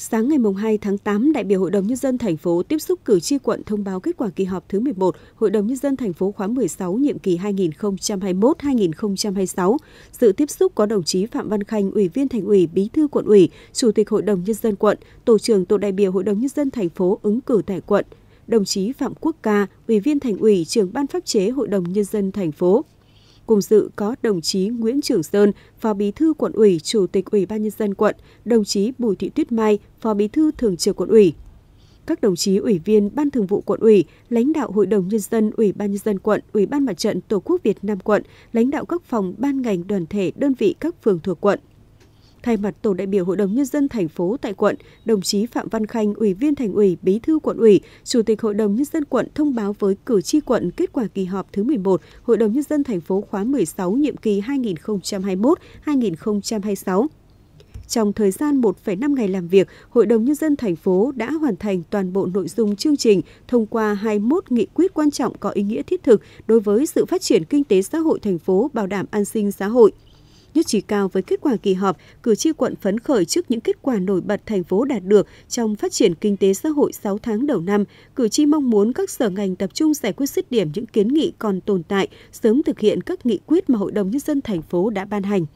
Sáng ngày 2 tháng 8, đại biểu Hội đồng nhân dân thành phố tiếp xúc cử tri quận thông báo kết quả kỳ họp thứ 11 Hội đồng nhân dân thành phố khóa 16 nhiệm kỳ 2021-2026. Sự tiếp xúc có đồng chí Phạm Văn Khanh, Ủy viên Thành ủy, Bí thư quận ủy, Chủ tịch Hội đồng nhân dân quận, Tổ trưởng Tổ đại biểu Hội đồng nhân dân thành phố ứng cử tại quận, đồng chí Phạm Quốc Ca, Ủy viên Thành ủy, Trưởng ban pháp chế Hội đồng nhân dân thành phố. Cùng dự có đồng chí Nguyễn Trường Sơn, Phó Bí thư quận ủy, Chủ tịch Ủy ban nhân dân quận, đồng chí Bùi Thị Tuyết Mai, Phó Bí thư Thường trực quận ủy. Các đồng chí ủy viên Ban Thường vụ quận ủy, lãnh đạo Hội đồng nhân dân Ủy ban nhân dân quận, Ủy ban Mặt trận Tổ quốc Việt Nam quận, lãnh đạo các phòng ban ngành đoàn thể đơn vị các phường thuộc quận. Thay mặt Tổ đại biểu Hội đồng Nhân dân thành phố tại quận, đồng chí Phạm Văn Khanh, Ủy viên Thành ủy, Bí thư quận ủy, Chủ tịch Hội đồng Nhân dân quận thông báo với cử tri quận kết quả kỳ họp thứ 11 Hội đồng Nhân dân thành phố khóa 16 nhiệm kỳ 2021-2026. Trong thời gian 1,5 ngày làm việc, Hội đồng Nhân dân thành phố đã hoàn thành toàn bộ nội dung chương trình thông qua 21 nghị quyết quan trọng có ý nghĩa thiết thực đối với sự phát triển kinh tế xã hội thành phố bảo đảm an sinh xã hội. Nhất trí cao với kết quả kỳ họp, cử tri quận phấn khởi trước những kết quả nổi bật thành phố đạt được trong phát triển kinh tế xã hội 6 tháng đầu năm. Cử tri mong muốn các sở ngành tập trung giải quyết dứt điểm những kiến nghị còn tồn tại, sớm thực hiện các nghị quyết mà Hội đồng Nhân dân thành phố đã ban hành.